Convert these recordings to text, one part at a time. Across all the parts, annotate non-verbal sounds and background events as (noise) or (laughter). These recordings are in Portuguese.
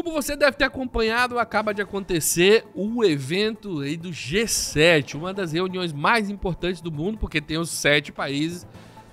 Como você deve ter acompanhado, acaba de acontecer o evento aí do G7, uma das reuniões mais importantes do mundo, porque tem os sete países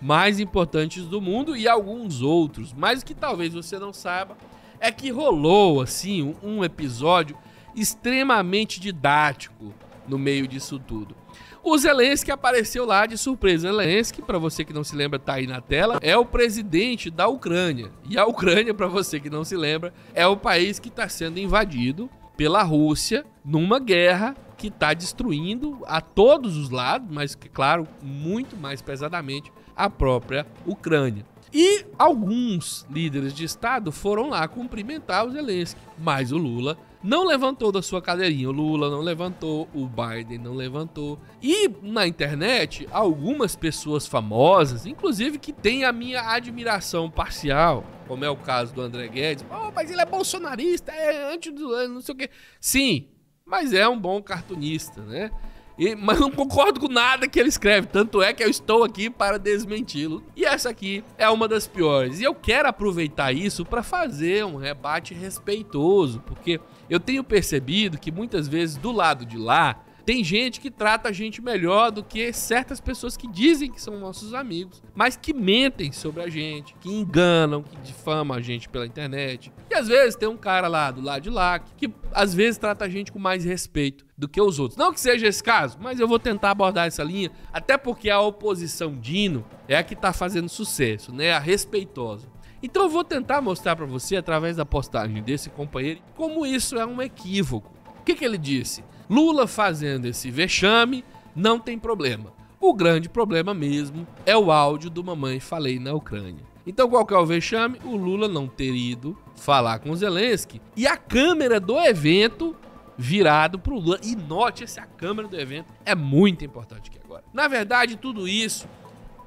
mais importantes do mundo e alguns outros. Mas o que talvez você não saiba é que rolou assim um episódio extremamente didático no meio disso tudo. O Zelensky apareceu lá de surpresa. Zelensky, para você que não se lembra, tá aí na tela, é o presidente da Ucrânia. E a Ucrânia, para você que não se lembra, é o país que está sendo invadido pela Rússia numa guerra que está destruindo a todos os lados, mas claro, muito mais pesadamente a própria Ucrânia. E alguns líderes de Estado foram lá cumprimentar o Zelensky, mas o Lula não levantou da sua cadeirinha. O Lula não levantou, o Biden não levantou. E na internet, algumas pessoas famosas, inclusive que têm a minha admiração parcial, como é o caso do André Guedes. Oh, mas ele é bolsonarista, é anti do não sei o quê. Sim, mas é um bom cartunista, né? E, (laughs) mas não concordo com nada que ele escreve, tanto é que eu estou aqui para desmenti-lo. E essa aqui é uma das piores. E eu quero aproveitar isso para fazer um rebate respeitoso, porque eu tenho percebido que muitas vezes do lado de lá tem gente que trata a gente melhor do que certas pessoas que dizem que são nossos amigos, mas que mentem sobre a gente, que enganam, que difamam a gente pela internet. E às vezes tem um cara lá do lado de lá que, que às vezes trata a gente com mais respeito do que os outros. Não que seja esse caso, mas eu vou tentar abordar essa linha, até porque a oposição Dino é a que tá fazendo sucesso, né? A respeitosa. Então eu vou tentar mostrar para você, através da postagem desse companheiro, como isso é um equívoco. O que, que ele disse? Lula fazendo esse vexame não tem problema. O grande problema mesmo é o áudio do Mamãe Falei na Ucrânia. Então qual que é o vexame? O Lula não ter ido falar com Zelensky e a câmera do evento virado pro Lula. E note essa a câmera do evento é muito importante aqui agora. Na verdade, tudo isso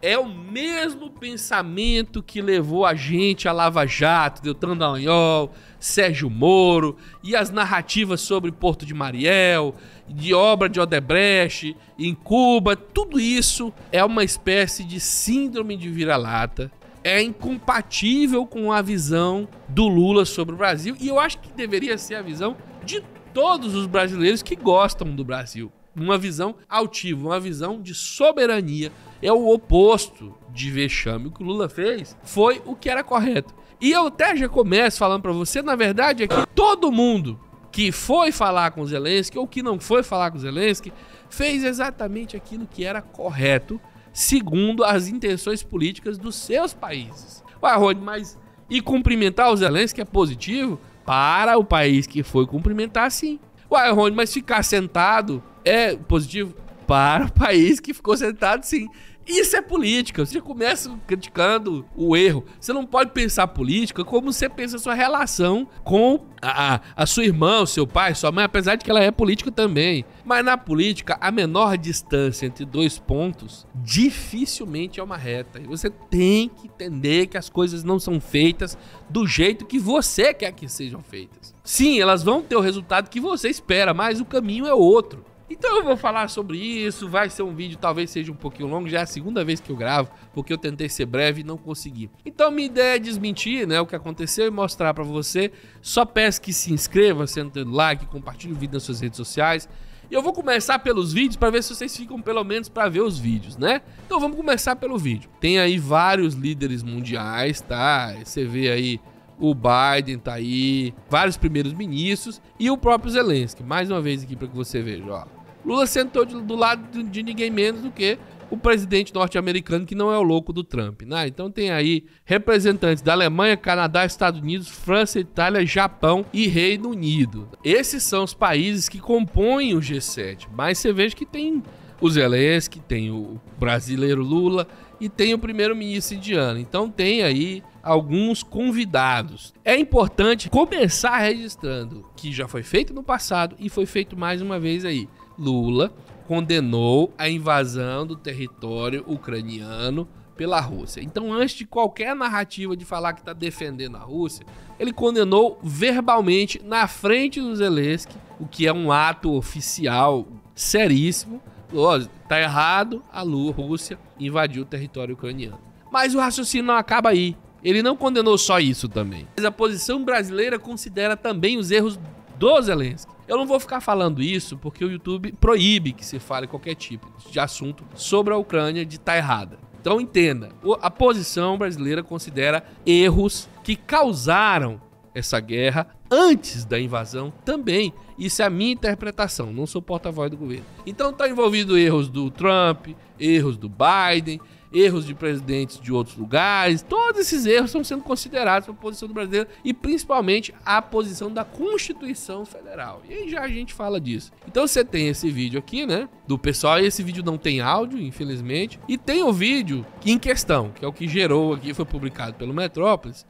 é o mesmo pensamento que levou a gente a Lava Jato, Deltan Dallagnol, Sérgio Moro e as narrativas sobre Porto de Mariel, de obra de Odebrecht, em Cuba. Tudo isso é uma espécie de síndrome de vira-lata. É incompatível com a visão do Lula sobre o Brasil e eu acho que deveria ser a visão de todos os brasileiros que gostam do Brasil uma visão altiva, uma visão de soberania. É o oposto de vexame. O que o Lula fez foi o que era correto. E eu até já começo falando para você, na verdade, é que todo mundo que foi falar com Zelensky ou que não foi falar com Zelensky fez exatamente aquilo que era correto, segundo as intenções políticas dos seus países. Ué, Rony, mas e cumprimentar o Zelensky é positivo? Para o país que foi cumprimentar, sim. Ué, Rony, mas ficar sentado é positivo para o (laughs) país que ficou sentado sim. Isso é política. Você começa criticando o erro. Você não pode pensar política como você pensa sua relação com a, a, a, sua irmã, o seu pai, sua mãe, apesar de que ela é política também. Mas na política, a menor distância entre dois pontos dificilmente é uma reta. E você tem que entender que as coisas não são feitas do jeito que você quer que sejam feitas. Sim, elas vão ter o resultado que você espera, mas o caminho é outro. Então eu vou falar sobre isso, vai ser um vídeo talvez seja um pouquinho longo, já é a segunda vez que eu gravo, porque eu tentei ser breve e não consegui. Então minha ideia é desmentir, né, o que aconteceu e mostrar para você. Só peço que se inscreva, sendo like, compartilhe o vídeo nas suas redes sociais. E eu vou começar pelos vídeos para ver se vocês ficam pelo menos para ver os vídeos, né? Então vamos começar pelo vídeo. Tem aí vários líderes mundiais, tá? Você vê aí o Biden tá aí, vários primeiros ministros e o próprio Zelensky. Mais uma vez aqui para que você veja, ó. Lula sentou de, do lado de ninguém menos do que o presidente norte-americano, que não é o louco do Trump. Né? Então tem aí representantes da Alemanha, Canadá, Estados Unidos, França, Itália, Japão e Reino Unido. Esses são os países que compõem o G7, mas você veja que tem o Zelensky, tem o brasileiro Lula e tem o primeiro-ministro indiano. Então tem aí alguns convidados. É importante começar registrando que já foi feito no passado e foi feito mais uma vez aí. Lula condenou a invasão do território ucraniano pela Rússia. Então, antes de qualquer narrativa de falar que está defendendo a Rússia, ele condenou verbalmente na frente do Zelensky, o que é um ato oficial seríssimo. Lógico, tá errado, a Rússia invadiu o território ucraniano. Mas o raciocínio não acaba aí. Ele não condenou só isso também. Mas a posição brasileira considera também os erros do Zelensky. Eu não vou ficar falando isso porque o YouTube proíbe que se fale qualquer tipo de assunto sobre a Ucrânia de estar tá errada. Então entenda, a posição brasileira considera erros que causaram essa guerra antes da invasão também. Isso é a minha interpretação, não sou porta-voz do governo. Então tá envolvido erros do Trump, erros do Biden, erros de presidentes de outros lugares. Todos esses erros estão sendo considerados a posição do brasileiro e principalmente a posição da Constituição Federal. E aí já a gente fala disso. Então você tem esse vídeo aqui, né? Do pessoal, e esse vídeo não tem áudio, infelizmente. E tem o vídeo que em questão, que é o que gerou aqui, foi publicado pelo Metrópolis.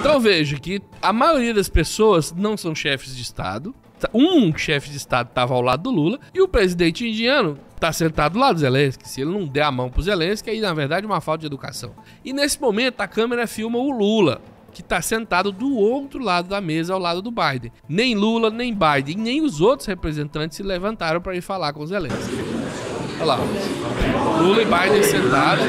Então veja que a maioria das pessoas não são chefes de Estado, Tá, um chefe de Estado estava ao lado do Lula e o presidente indiano está sentado do lado do Zelensky. Se ele não der a mão para o Zelensky, aí na verdade é uma falta de educação. E nesse momento a câmera filma o Lula. Que está sentado do outro lado da mesa, ao lado do Biden. Nem Lula, nem Biden, nem os outros representantes se levantaram para ir falar com o Zelensky. Olha lá. Lula e Biden sentados.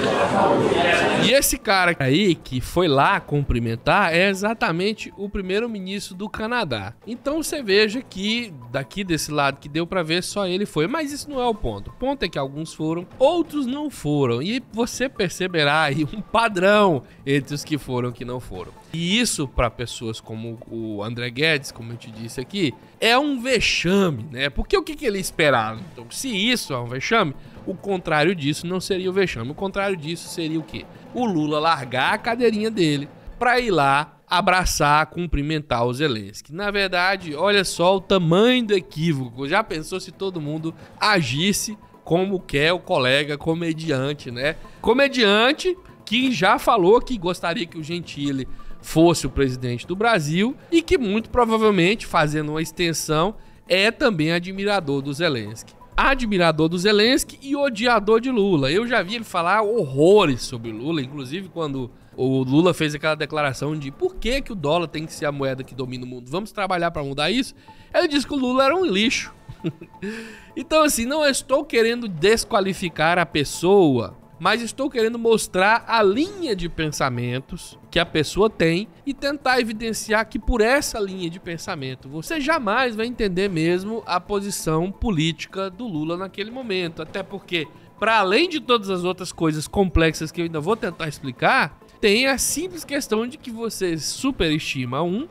E esse cara aí que foi lá cumprimentar é exatamente o primeiro-ministro do Canadá. Então você veja que daqui desse lado que deu para ver só ele foi, mas isso não é o ponto. O ponto é que alguns foram, outros não foram. E você perceberá aí um padrão entre os que foram e que não foram. E isso para pessoas como o André Guedes, como eu te disse aqui, é um vexame, né? Porque o que, que ele esperava? Então, se isso é um vexame, o contrário disso não seria o vexame. O contrário disso seria o quê? O Lula largar a cadeirinha dele para ir lá abraçar, cumprimentar o Zelensky. Na verdade, olha só o tamanho do equívoco. Já pensou se todo mundo agisse como quer o colega comediante, né? Comediante que já falou que gostaria que o Gentile fosse o presidente do Brasil e que muito provavelmente, fazendo uma extensão, é também admirador do Zelensky admirador do Zelensky e odiador de Lula. Eu já vi ele falar horrores sobre Lula, inclusive quando o Lula fez aquela declaração de por que, que o dólar tem que ser a moeda que domina o mundo, vamos trabalhar para mudar isso. Ele disse que o Lula era um lixo. (laughs) então, assim, não estou querendo desqualificar a pessoa, mas estou querendo mostrar a linha de pensamentos que a pessoa tem e tentar evidenciar que por essa linha de pensamento você jamais vai entender mesmo a posição política do Lula naquele momento, até porque para além de todas as outras coisas complexas que eu ainda vou tentar explicar, tem a simples questão de que você superestima um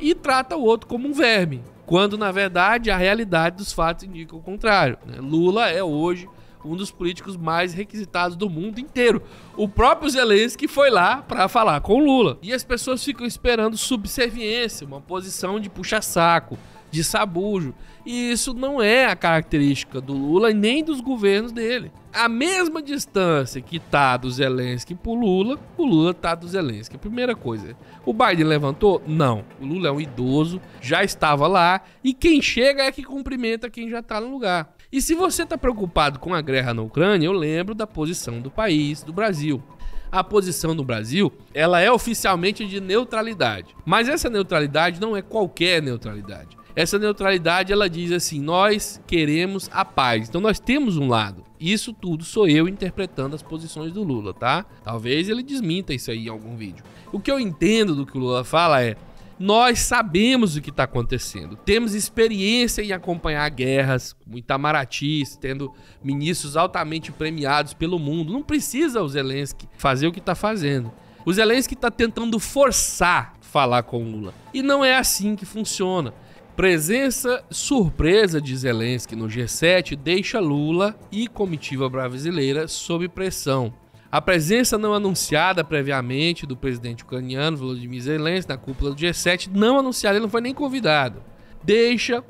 e trata o outro como um verme, quando na verdade a realidade dos fatos indica o contrário. Né? Lula é hoje um dos políticos mais requisitados do mundo inteiro. O próprio Zelensky foi lá para falar com Lula. E as pessoas ficam esperando subserviência, uma posição de puxa-saco, de sabujo. E isso não é a característica do Lula e nem dos governos dele. A mesma distância que tá do Zelensky pro Lula, o Lula tá do Zelensky. Primeira coisa. O Biden levantou? Não. O Lula é um idoso, já estava lá, e quem chega é que cumprimenta quem já tá no lugar. E se você está preocupado com a guerra na Ucrânia, eu lembro da posição do país, do Brasil. A posição do Brasil, ela é oficialmente de neutralidade. Mas essa neutralidade não é qualquer neutralidade. Essa neutralidade, ela diz assim: nós queremos a paz. Então nós temos um lado. Isso tudo sou eu interpretando as posições do Lula, tá? Talvez ele desminta isso aí em algum vídeo. O que eu entendo do que o Lula fala é: nós sabemos o que está acontecendo. Temos experiência em acompanhar guerras, como Itamaraty, tendo ministros altamente premiados pelo mundo. Não precisa o Zelensky fazer o que está fazendo. O Zelensky está tentando forçar falar com Lula. E não é assim que funciona. Presença surpresa de Zelensky no G7 deixa Lula e comitiva brasileira sob pressão. A presença não anunciada previamente do presidente ucraniano Volodymyr Zelensky na cúpula do G7, não anunciada, ele não foi nem convidado, deixa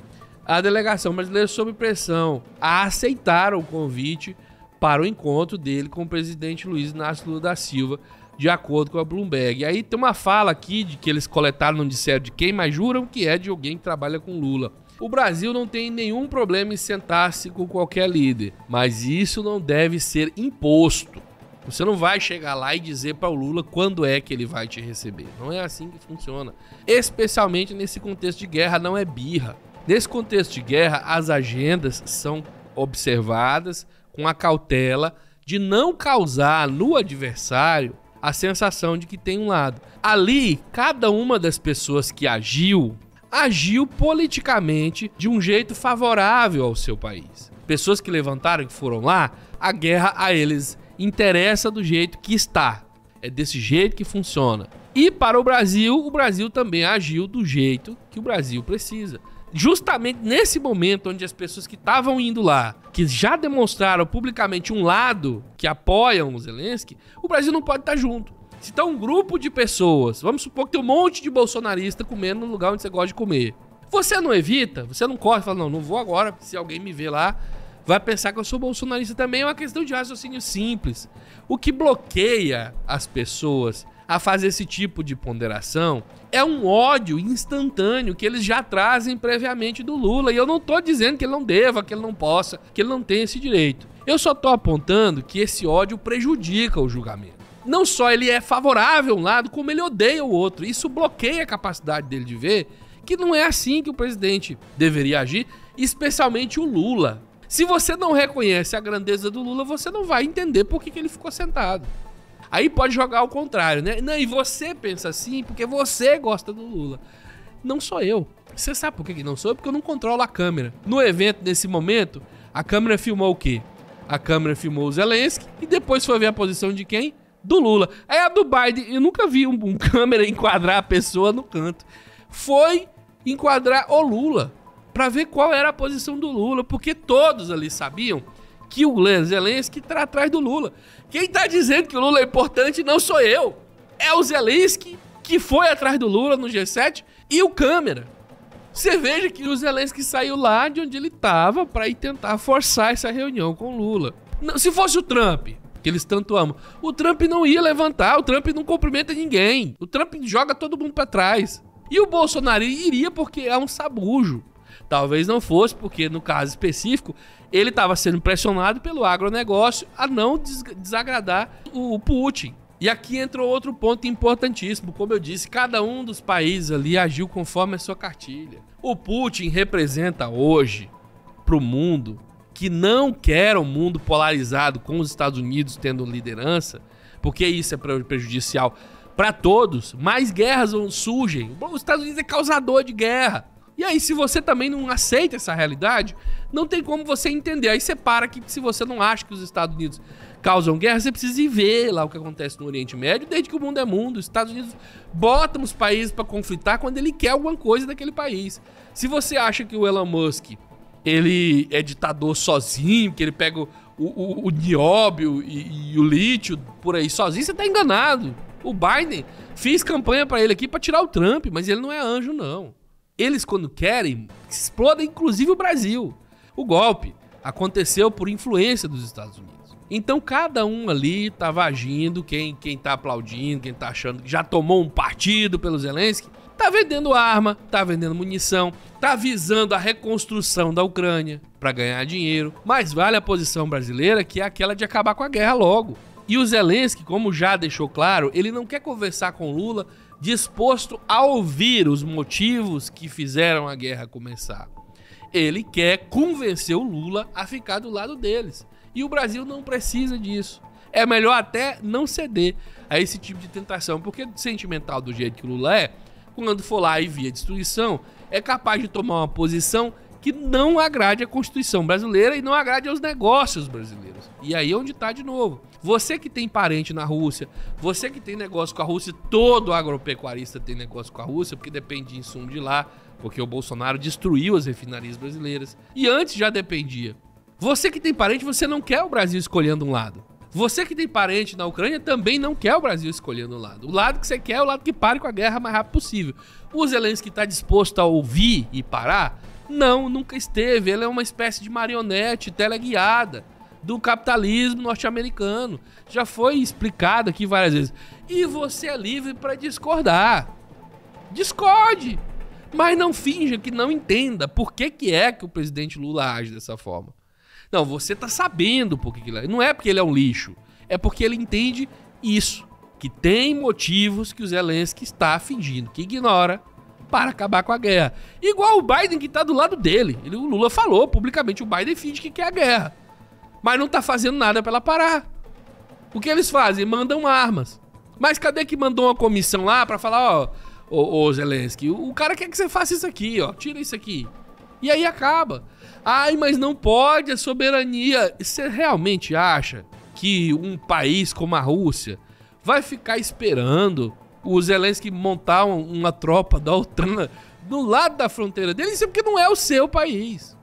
a delegação brasileira sob pressão a aceitar o convite para o encontro dele com o presidente Luiz Inácio Lula da Silva, de acordo com a Bloomberg. E aí tem uma fala aqui de que eles coletaram, não disseram de quem, mas juram que é de alguém que trabalha com Lula. O Brasil não tem nenhum problema em sentar-se com qualquer líder, mas isso não deve ser imposto. Você não vai chegar lá e dizer para o Lula quando é que ele vai te receber. Não é assim que funciona. Especialmente nesse contexto de guerra, não é birra. Nesse contexto de guerra, as agendas são observadas com a cautela de não causar no adversário a sensação de que tem um lado. Ali, cada uma das pessoas que agiu, agiu politicamente de um jeito favorável ao seu país. Pessoas que levantaram, que foram lá, a guerra a eles interessa do jeito que está. É desse jeito que funciona. E para o Brasil, o Brasil também agiu do jeito que o Brasil precisa. Justamente nesse momento onde as pessoas que estavam indo lá, que já demonstraram publicamente um lado que apoiam o Zelensky, o Brasil não pode estar junto. Se tá um grupo de pessoas, vamos supor que tem um monte de bolsonarista comendo no lugar onde você gosta de comer. Você não evita? Você não corre e fala, não, não vou agora, se alguém me ver lá, vai pensar que eu sou bolsonarista também. É uma questão de raciocínio simples. O que bloqueia as pessoas a fazer esse tipo de ponderação é um ódio instantâneo que eles já trazem previamente do Lula. E eu não estou dizendo que ele não deva, que ele não possa, que ele não tenha esse direito. Eu só estou apontando que esse ódio prejudica o julgamento. Não só ele é favorável a um lado, como ele odeia o outro. Isso bloqueia a capacidade dele de ver que não é assim que o presidente deveria agir, especialmente o Lula. Se você não reconhece a grandeza do Lula, você não vai entender por que, que ele ficou sentado. Aí pode jogar ao contrário, né? Não, e você pensa assim porque você gosta do Lula. Não sou eu. Você sabe por que não sou eu? Porque eu não controlo a câmera. No evento, nesse momento, a câmera filmou o quê? A câmera filmou o Zelensky e depois foi ver a posição de quem? Do Lula. Aí é a do Biden, eu nunca vi um, um (laughs) câmera enquadrar a pessoa no canto. Foi enquadrar o Lula para ver qual era a posição do Lula, porque todos ali sabiam que o Zelensky está atrás do Lula. Quem está dizendo que o Lula é importante não sou eu, é o Zelensky que foi atrás do Lula no G7 e o câmera. Você veja que o Zelensky saiu lá de onde ele estava para ir tentar forçar essa reunião com o Lula. Não, se fosse o Trump, que eles tanto amam, o Trump não ia levantar, o Trump não cumprimenta ninguém, o Trump joga todo mundo para trás. E o Bolsonaro iria porque é um sabujo. Talvez não fosse, porque no caso específico, ele estava sendo pressionado pelo agronegócio a não des desagradar o, o Putin. E aqui entrou outro ponto importantíssimo. Como eu disse, cada um dos países ali agiu conforme a sua cartilha. O Putin representa hoje para o mundo que não quer um mundo polarizado com os Estados Unidos tendo liderança, porque isso é prejudicial para todos, mais guerras surgem. Os Estados Unidos é causador de guerra. E aí, se você também não aceita essa realidade, não tem como você entender. Aí você para que se você não acha que os Estados Unidos causam guerra, você precisa ir ver lá o que acontece no Oriente Médio, desde que o mundo é mundo. Os Estados Unidos botam os países para conflitar quando ele quer alguma coisa daquele país. Se você acha que o Elon Musk ele é ditador sozinho, que ele pega o, o, o nióbio e, e o lítio por aí sozinho, você tá enganado. O Biden fez campanha para ele aqui para tirar o Trump, mas ele não é anjo não. Eles, quando querem, explodem inclusive o Brasil. O golpe aconteceu por influência dos Estados Unidos. Então cada um ali estava agindo, quem, quem tá aplaudindo, quem tá achando que já tomou um partido pelo Zelensky, tá vendendo arma, tá vendendo munição, tá visando a reconstrução da Ucrânia para ganhar dinheiro. Mas vale a posição brasileira, que é aquela de acabar com a guerra logo. E o Zelensky, como já deixou claro, ele não quer conversar com Lula disposto a ouvir os motivos que fizeram a guerra começar. Ele quer convencer o Lula a ficar do lado deles. E o Brasil não precisa disso. É melhor até não ceder a esse tipo de tentação, porque sentimental do jeito que o Lula é, quando for lá e via destruição, é capaz de tomar uma posição que não agrade a Constituição brasileira e não agrade aos negócios brasileiros. E aí é onde está de novo. Você que tem parente na Rússia, você que tem negócio com a Rússia, todo agropecuarista tem negócio com a Rússia, porque depende de insumo de lá, porque o Bolsonaro destruiu as refinarias brasileiras. E antes já dependia. Você que tem parente, você não quer o Brasil escolhendo um lado. Você que tem parente na Ucrânia também não quer o Brasil escolhendo um lado. O lado que você quer é o lado que pare com a guerra o mais rápido possível. O Zelensky está disposto a ouvir e parar? Não, nunca esteve. Ele é uma espécie de marionete teleguiada do capitalismo norte-americano. Já foi explicado aqui várias vezes. E você é livre para discordar. Discorde! Mas não finja que não entenda por que, que é que o presidente Lula age dessa forma. Não, você tá sabendo por que, que ele é. Não é porque ele é um lixo. É porque ele entende isso. Que tem motivos que o Zelensky está fingindo, que ignora para acabar com a guerra. Igual o Biden que tá do lado dele. Ele, o Lula falou publicamente: o Biden finge que quer a guerra mas não tá fazendo nada para ela parar. O que eles fazem? Mandam armas. Mas cadê que mandou uma comissão lá para falar, ó, ô, ô Zelensky, o, cara quer que você faça isso aqui, ó, tira isso aqui. E aí acaba. Ai, mas não pode, a soberania. Você realmente acha que um país como a Rússia vai ficar esperando o Zelensky montar uma, uma tropa da OTAN do lado da fronteira dele? Isso é porque não é o seu país.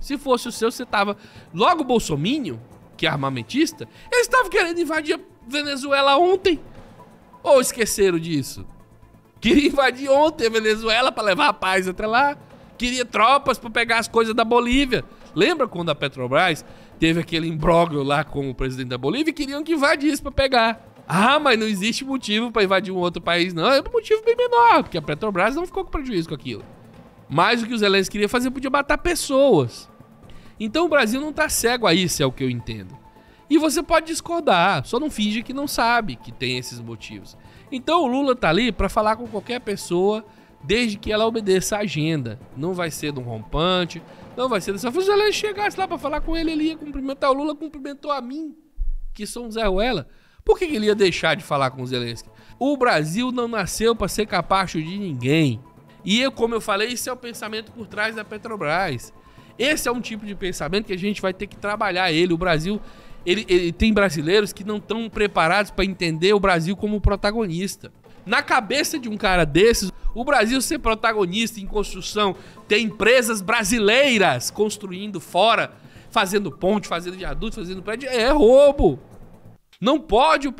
Se fosse o seu, você tava. Logo o Bolsomínio, que é armamentista, ele estava querendo invadir a Venezuela ontem. Ou esqueceram disso? Queria invadir ontem a Venezuela para levar a paz até lá. Queria tropas para pegar as coisas da Bolívia. Lembra quando a Petrobras teve aquele imbróglio lá com o presidente da Bolívia e queriam que invadisse para pegar? Ah, mas não existe motivo para invadir um outro país, não. É um motivo bem menor, porque a Petrobras não ficou com prejuízo com aquilo. Mas o que os Zelensky queria fazer podia matar pessoas. Então o Brasil não tá cego a isso, é o que eu entendo. E você pode discordar, só não finge que não sabe que tem esses motivos. Então o Lula tá ali para falar com qualquer pessoa, desde que ela obedeça a agenda. Não vai ser de um rompante, não vai ser dessa forma. Se ela chegasse lá para falar com ele, ele ia cumprimentar o Lula, cumprimentou a mim, que sou um Zé Ruela. Por que ele ia deixar de falar com o Zelensky? O Brasil não nasceu para ser capacho de ninguém. E eu, como eu falei, esse é o pensamento por trás da Petrobras. Esse é um tipo de pensamento que a gente vai ter que trabalhar ele. O Brasil, ele, ele tem brasileiros que não estão preparados para entender o Brasil como protagonista. Na cabeça de um cara desses, o Brasil ser protagonista em construção, ter empresas brasileiras construindo fora, fazendo ponte, fazendo viaduto, fazendo prédio, é roubo. Não pode o